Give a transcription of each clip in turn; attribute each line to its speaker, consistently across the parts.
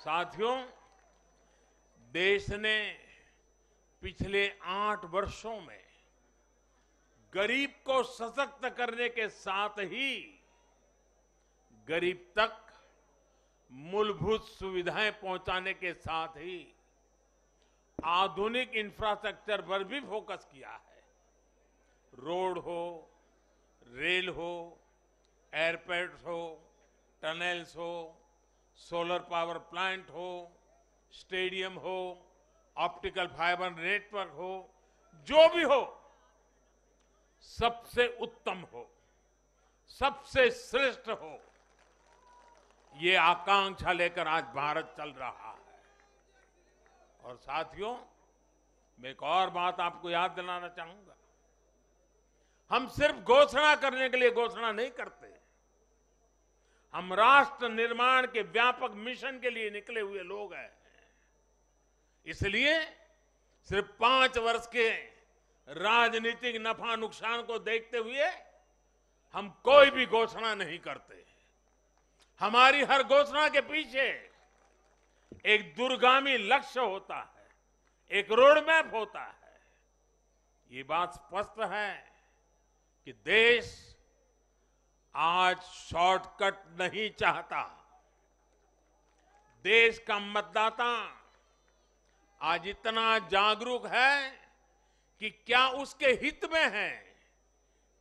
Speaker 1: साथियों देश ने पिछले आठ वर्षों में गरीब को सशक्त करने के साथ ही गरीब तक मूलभूत सुविधाएं पहुंचाने के साथ ही आधुनिक इंफ्रास्ट्रक्चर पर भी फोकस किया है रोड हो रेल हो एयरपोर्ट हो टनल्स हो सोलर पावर प्लांट हो स्टेडियम हो ऑप्टिकल फाइबर नेटवर्क हो जो भी हो सबसे उत्तम हो सबसे श्रेष्ठ हो ये आकांक्षा लेकर आज भारत चल रहा है और साथियों मैं एक और बात आपको याद दिलाना चाहूंगा हम सिर्फ घोषणा करने के लिए घोषणा नहीं करते हम राष्ट्र निर्माण के व्यापक मिशन के लिए निकले हुए लोग हैं इसलिए सिर्फ पांच वर्ष के राजनीतिक नफा नुकसान को देखते हुए हम कोई भी घोषणा नहीं करते हमारी हर घोषणा के पीछे एक दुर्गामी लक्ष्य होता है एक रोड मैप होता है ये बात स्पष्ट है कि देश शॉर्टकट नहीं चाहता देश का मतदाता आज इतना जागरूक है कि क्या उसके हित में है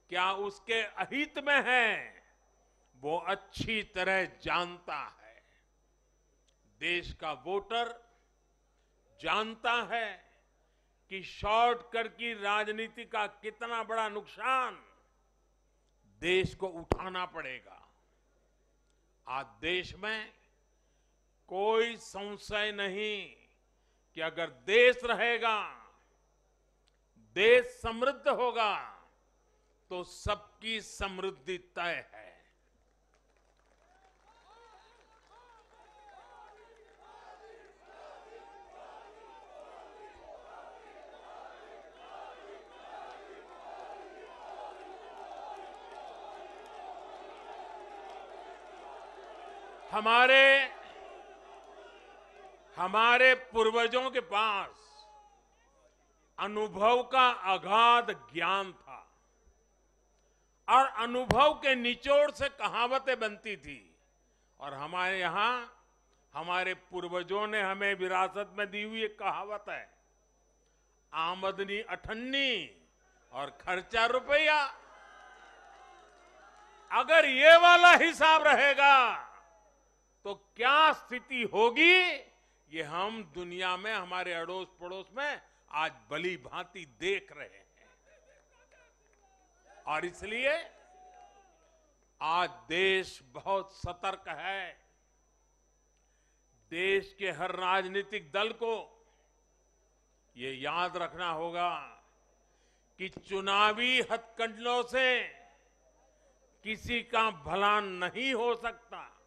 Speaker 1: क्या उसके अहित में है वो अच्छी तरह जानता है देश का वोटर जानता है कि शॉर्टकट की राजनीति का कितना बड़ा नुकसान देश को उठाना पड़ेगा आज देश में कोई संशय नहीं कि अगर देश रहेगा देश समृद्ध होगा तो सबकी समृद्धि तय है हमारे हमारे पूर्वजों के पास अनुभव का अगाध ज्ञान था और अनुभव के निचोड़ से कहावतें बनती थी और हमारे यहां हमारे पूर्वजों ने हमें विरासत में दी हुई एक कहावत है आमदनी अठन्नी और खर्चा रुपया अगर ये वाला हिसाब रहेगा तो क्या स्थिति होगी ये हम दुनिया में हमारे अड़ोस पड़ोस में आज बली भांति देख रहे हैं और इसलिए आज देश बहुत सतर्क है देश के हर राजनीतिक दल को ये याद रखना होगा कि चुनावी हथकंडलों से किसी का भला नहीं हो सकता